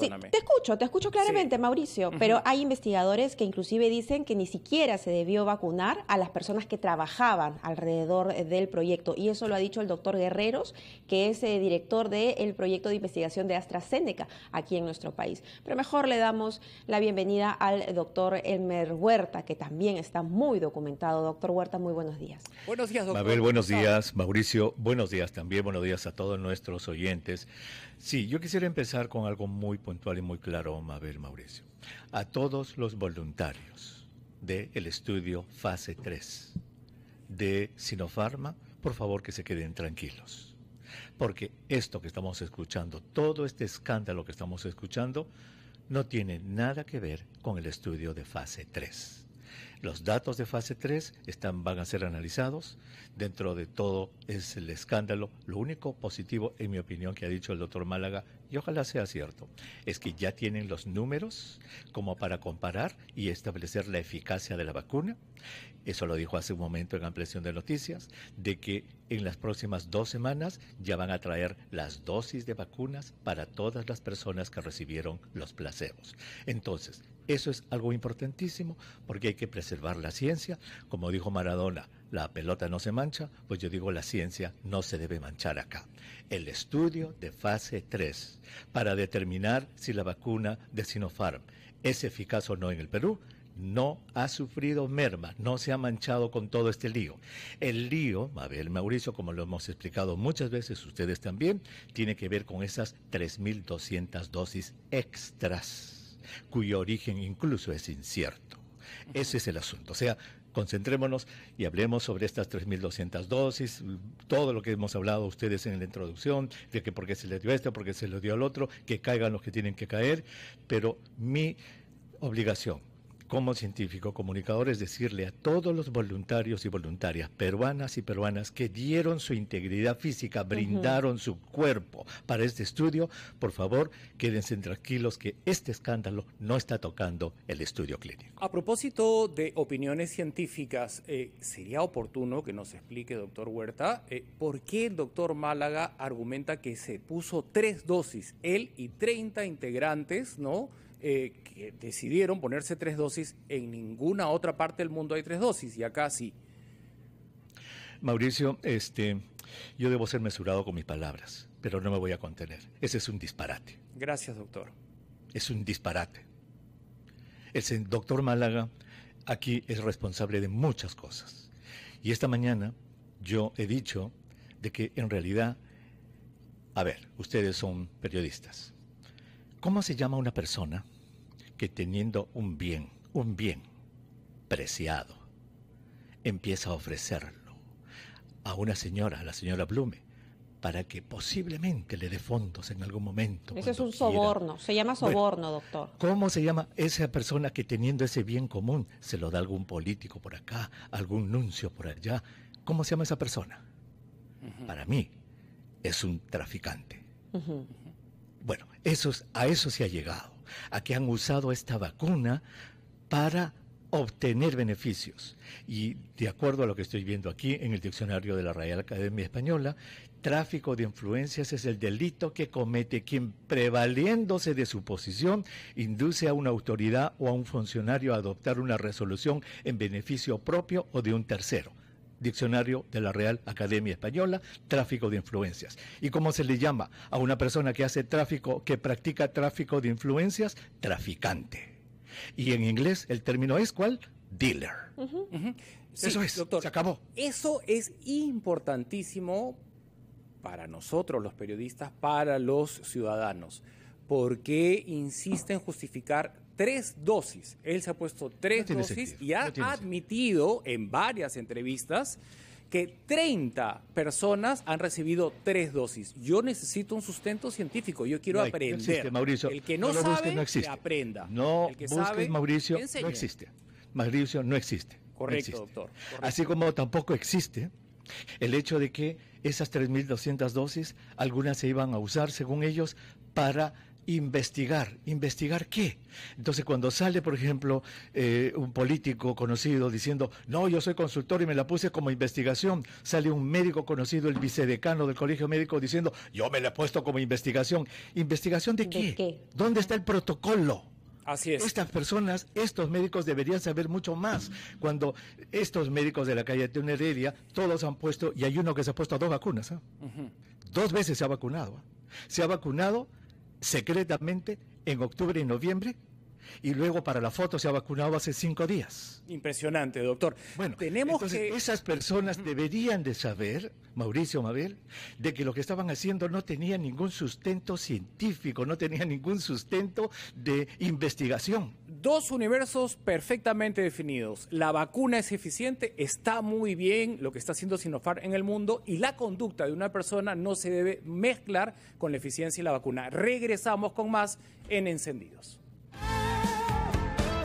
Sí, te escucho, te escucho claramente, Mauricio, pero hay investigadores que inclusive dicen que ni siquiera se debió vacunar a las personas que trabajaban alrededor eh, del proyecto. Y eso lo ha dicho el doctor Guerreros, que es eh, director del proyecto de investigación de AstraZeneca aquí en nuestro país. Pero mejor le damos la bienvenida al doctor Elmer Huerta, que también está muy documentado. Doctor Huerta, muy buenos días. Buenos días, doctor. Mabel, buenos días. Mauricio, buenos días también. Buenos días a todos nuestros oyentes. Sí, yo quisiera empezar con algo muy puntual y muy claro, Mabel Mauricio. A todos los voluntarios del el estudio fase 3 de Sinopharma, por favor que se queden tranquilos. Porque esto que estamos escuchando, todo este escándalo que estamos escuchando, no tiene nada que ver con el estudio de fase 3. Los datos de fase 3 están, van a ser analizados. Dentro de todo es el escándalo. Lo único positivo, en mi opinión, que ha dicho el doctor Málaga, y ojalá sea cierto, es que ya tienen los números como para comparar y establecer la eficacia de la vacuna. Eso lo dijo hace un momento en ampliación de noticias, de que en las próximas dos semanas ya van a traer las dosis de vacunas para todas las personas que recibieron los placebos. Entonces, eso es algo importantísimo porque hay que preservar la ciencia. Como dijo Maradona, la pelota no se mancha, pues yo digo la ciencia no se debe manchar acá. El estudio de fase 3 para determinar si la vacuna de Sinopharm es eficaz o no en el Perú no ha sufrido merma, no se ha manchado con todo este lío. El lío, Mabel Mauricio, como lo hemos explicado muchas veces ustedes también, tiene que ver con esas 3.200 dosis extras cuyo origen incluso es incierto. Ese es el asunto. O sea, concentrémonos y hablemos sobre estas 3.200 dosis, todo lo que hemos hablado ustedes en la introducción, de que por qué se les dio esto, por qué se le dio al otro, que caigan los que tienen que caer, pero mi obligación como científico comunicador es decirle a todos los voluntarios y voluntarias peruanas y peruanas que dieron su integridad física, brindaron su cuerpo para este estudio, por favor, quédense tranquilos que este escándalo no está tocando el estudio clínico. A propósito de opiniones científicas, eh, sería oportuno que nos explique, doctor Huerta, eh, por qué el doctor Málaga argumenta que se puso tres dosis, él y 30 integrantes, ¿no? Eh, que decidieron ponerse tres dosis, en ninguna otra parte del mundo hay tres dosis y acá sí. Mauricio, este, yo debo ser mesurado con mis palabras, pero no me voy a contener. Ese es un disparate. Gracias, doctor. Es un disparate. El doctor Málaga aquí es responsable de muchas cosas. Y esta mañana yo he dicho de que en realidad, a ver, ustedes son periodistas, ¿Cómo se llama una persona que teniendo un bien, un bien preciado, empieza a ofrecerlo a una señora, a la señora Blume, para que posiblemente le dé fondos en algún momento. Ese es un soborno, se llama soborno, doctor. ¿Cómo se llama esa persona que teniendo ese bien común se lo da algún político por acá, algún nuncio por allá? ¿Cómo se llama esa persona? Para mí es un traficante. Bueno, a eso se ha llegado, a que han usado esta vacuna para obtener beneficios. Y de acuerdo a lo que estoy viendo aquí en el diccionario de la Real Academia Española, tráfico de influencias es el delito que comete quien, prevaliéndose de su posición, induce a una autoridad o a un funcionario a adoptar una resolución en beneficio propio o de un tercero. Diccionario de la Real Academia Española, tráfico de influencias. ¿Y cómo se le llama a una persona que hace tráfico, que practica tráfico de influencias? Traficante. Y en inglés el término es cuál? Dealer. eso es, Se acabó. Eso es importantísimo para nosotros los periodistas, para los ciudadanos. ¿Por qué insiste en justificar tres dosis. Él se ha puesto tres dosis y ha admitido en varias entrevistas que 30 personas han recibido tres dosis. Yo necesito un sustento científico, yo quiero aprender. El que no, sabe, no existe. aprenda. No el que busques, sabe, Mauricio, no existe. Mauricio no existe. Correcto, doctor. Así como tampoco existe el hecho de que esas 3.200 dosis, algunas se iban a usar, según ellos, para investigar. ¿Investigar qué? Entonces, cuando sale, por ejemplo, eh, un político conocido diciendo, no, yo soy consultor y me la puse como investigación, sale un médico conocido, el vicedecano del Colegio Médico, diciendo, yo me la he puesto como investigación. ¿Investigación de qué? ¿Dónde está el protocolo? Así es. Estas personas, estos médicos deberían saber mucho más. Cuando estos médicos de la calle de todos han puesto, y hay uno que se ha puesto a dos vacunas, ¿ah? dos veces se ha vacunado. ¿ah? Se ha vacunado secretamente en octubre y noviembre y luego para la foto se ha vacunado hace cinco días. Impresionante, doctor. Bueno, tenemos esas personas deberían de saber, Mauricio Mabel, de que lo que estaban haciendo no tenía ningún sustento científico, no tenía ningún sustento de investigación. Dos universos perfectamente definidos. La vacuna es eficiente, está muy bien lo que está haciendo Sinofar en el mundo y la conducta de una persona no se debe mezclar con la eficiencia y la vacuna. Regresamos con más en Encendidos.